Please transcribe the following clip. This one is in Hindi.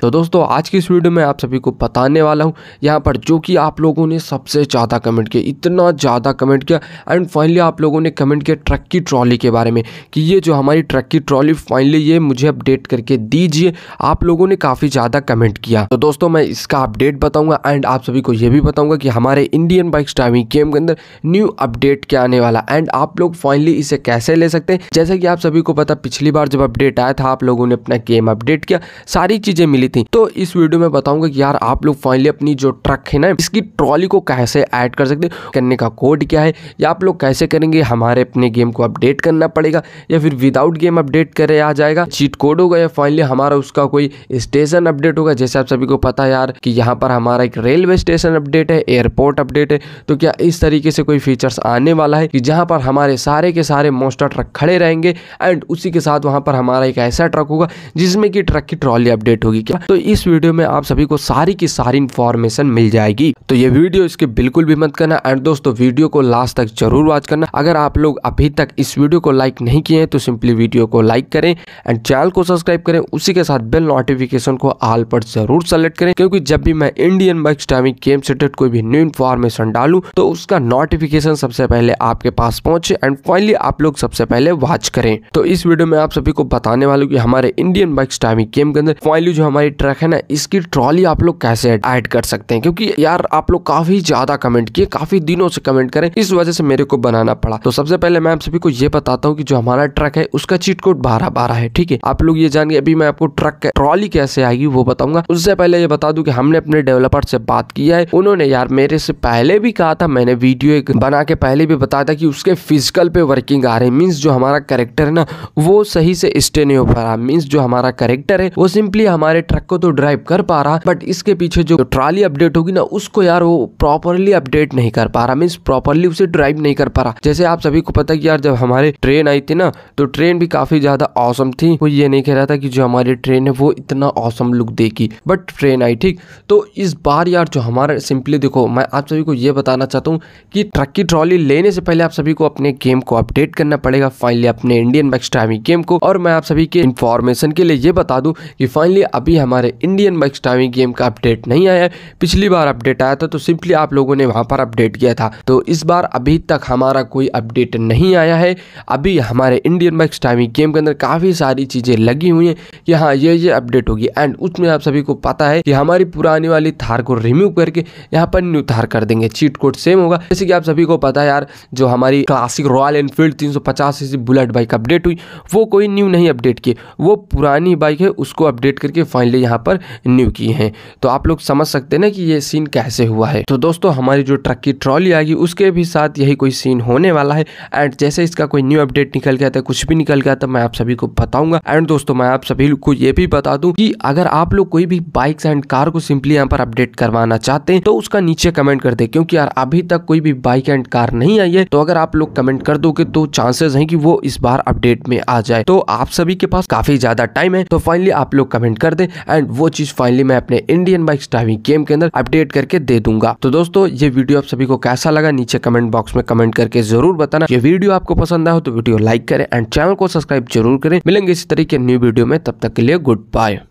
तो दोस्तों आज की इस वीडियो में आप सभी को बताने वाला हूँ यहाँ पर जो कि आप लोगों ने सबसे ज़्यादा कमेंट किया इतना ज़्यादा कमेंट किया एंड फाइनली आप लोगों ने कमेंट किया ट्रक की ट्रॉली के बारे में कि ये जो हमारी ट्रक की ट्रॉली फाइनली ये मुझे अपडेट करके दीजिए आप लोगों ने काफ़ी ज़्यादा कमेंट किया तो दोस्तों मैं इसका अपडेट बताऊँगा एंड आप सभी को ये भी बताऊँगा कि हमारे इंडियन बाइक्स ड्राइविंग गेम के अंदर न्यू अपडेट क्या आने वाला एंड आप लोग फाइनली इसे कैसे ले सकते हैं जैसे कि आप सभी को पता पिछली बार जब अपडेट आया था आप लोगों ने अपना गेम अपडेट किया सारी चीज़ें मिली थी तो इस वीडियो में बताऊंगा कि यार आप लोग फाइनली अपनी जो ट्रक है ना इसकी ट्रॉली को कैसे ऐड कर सकते करने का कोड क्या है या आप लोग कैसे करेंगे हमारे अपने गेम को अपडेट करना पड़ेगा या फिर विदाउट गेम अपडेट करे आ जाएगा चीट कोड होगा या फाइनली हमारा उसका कोई स्टेशन अपडेट होगा जैसे आप सभी को पता है यार कि यहाँ पर हमारा एक रेलवे स्टेशन अपडेट है एयरपोर्ट अपडेट है तो क्या इस तरीके से कोई फीचर्स आने वाला है कि जहाँ पर हमारे सारे के सारे मोस्टर ट्रक खड़े रहेंगे एंड उसी के साथ वहाँ पर हमारा एक ऐसा ट्रक होगा जिसमें कि ट्रक की ट्रॉली अपडेट होगी क्या तो इस वीडियो में आप सभी को सारी की सारी इन्फॉर्मेशन मिल जाएगी तो ये वीडियो इसके बिल्कुल भी मत करना एंड दोस्तों वीडियो को लास्ट तक जरूर वॉच करना अगर आप लोग अभी तक इस वीडियो को लाइक नहीं किए तो सिंपली वीडियो को लाइक करें एंड चैनल को सब्सक्राइब करें उसी के साथ बेल नोटिफिकेशन को आल पर जरूर सेलेक्ट करें क्योंकि जब भी मैं इंडियन बाइक स्टैमिक गेम से कोई भी न्यू इन्फॉर्मेशन डालू तो उसका नोटिफिकेशन सबसे पहले आपके पास पहुंचे एंड फाइनली आप लोग सबसे पहले वॉच करें तो इस वीडियो में आप सभी को बताने वालों की हमारे इंडियन बाइक स्टैमिक गेम के अंदर फाइनली जो हमारे वाली ट्रक है ना इसकी ट्रॉली आप लोग कैसे ऐड कर सकते हैं क्योंकि यार आप लोग काफी ज्यादा कमेंट किए काफी दिनों से कमेंट करें इस वजह से मेरे को बनाना पड़ा तो सबसे पहले मैं आप सभी को ये बताता हूँ कि जो हमारा ट्रक है उसका चीट कोड बारह बारह है ठीक है आप लोग ये जानिए अभी मैं आपको ट्रक ट्रॉली कैसे आएगी वो बताऊंगा उससे पहले ये बता दू की हमने अपने डेवलपर से बात किया है उन्होंने यार मेरे से पहले भी कहा था मैंने वीडियो एक बना के पहले भी बताया था कि उसके फिजिकल पे वर्किंग आ रही मीन्स जो हमारा करेक्टर है ना वो सही से स्टे नहीं हो पा रहा मीन्स जो हमारा करेक्टर है वो सिंपली हमारे ट्रक ट्रक को तो ड्राइव कर पा रहा बट इसके पीछे जो ट्राली अपडेट होगी ना उसको यार वो प्रॉपरली अपडेट नहीं कर पा रहा मीन्स प्रॉपरली उसे ड्राइव नहीं कर पा रहा जैसे आप सभी को पता है कि यार जब हमारे ट्रेन आई थी ना तो ट्रेन भी काफी ज्यादा औसम थी वो ये नहीं कह रहा था कि जो हमारी ट्रेन है वो इतना औसम लुक देगी बट ट्रेन आई ठीक तो इस बार यार जो हमारा सिंपली देखो मैं आप सभी को ये बताना चाहता हूँ कि ट्रक की ट्रॉली लेने से पहले आप सभी को अपने गेम को अपडेट करना पड़ेगा फाइनली अपने इंडियन बैक्स ड्राइविंग गेम को और मैं आप सभी के इन्फॉर्मेशन के लिए ये बता दूँ कि फाइनली अभी हम हमारे इंडियन बाइक स्टावी गेम का अपडेट नहीं आया पिछली बार अपडेट आया था तो सिंपली आप लोगों ने वहाँ पर अपडेट किया था तो इस बार अभी तक हमारा कोई अपडेट नहीं आया है अभी हमारे इंडियन बाइक स्टावी गेम के अंदर काफ़ी सारी चीज़ें लगी हुई हैं कि हाँ ये ये अपडेट होगी एंड उसमें आप सभी को पता है कि हमारी पुरानी वाली थार को रिमूव करके यहाँ पर न्यू थार कर देंगे चीट कोड सेम होगा जैसे कि आप सभी को पता है यार जो हमारी क्लासिक रॉयल एनफील्ड तीन सौ बुलेट बाइक अपडेट हुई वो कोई न्यू नहीं अपडेट की वो पुरानी बाइक है उसको अपडेट करके फाइनल फाइलें यहाँ पर न्यू की हैं तो आप लोग समझ सकते हैं ना कि ये सीन कैसे हुआ है तो दोस्तों हमारी जो ट्रक की ट्रॉली आएगी उसके भी साथ यही कोई सीन होने वाला है एंड जैसे इसका कोई न्यू अपडेट निकल गया था कुछ भी निकल गया था मैं आप सभी को बताऊंगा एंड दोस्तों मैं आप सभी को ये भी बता दूँ की अगर आप लोग कोई भी बाइक्स एंड कार को सिंपली यहाँ पर अपडेट करवाना चाहते हैं तो उसका नीचे कमेंट कर दे क्योंकि यार अभी तक कोई भी बाइक एंड कार नहीं आई है तो अगर आप लोग कमेंट कर दोगे तो चांसेस हैं कि वो इस बार अपडेट में आ जाए तो आप सभी के पास काफी ज्यादा टाइम है तो फाइनली आप लोग कमेंट कर दे एंड वो चीज फाइनली मैं अपने इंडियन बाइक ड्राइविंग गेम के अंदर अपडेट करके दे दूंगा तो दोस्तों ये वीडियो आप सभी को कैसा लगा नीचे कमेंट बॉक्स में कमेंट करके जरूर बताना ये वीडियो आपको पसंद आया हो तो वीडियो लाइक करें एंड चैनल को सब्सक्राइब जरूर करें मिलेंगे इसी तरीके न्यू वीडियो में तब तक के लिए गुड बाय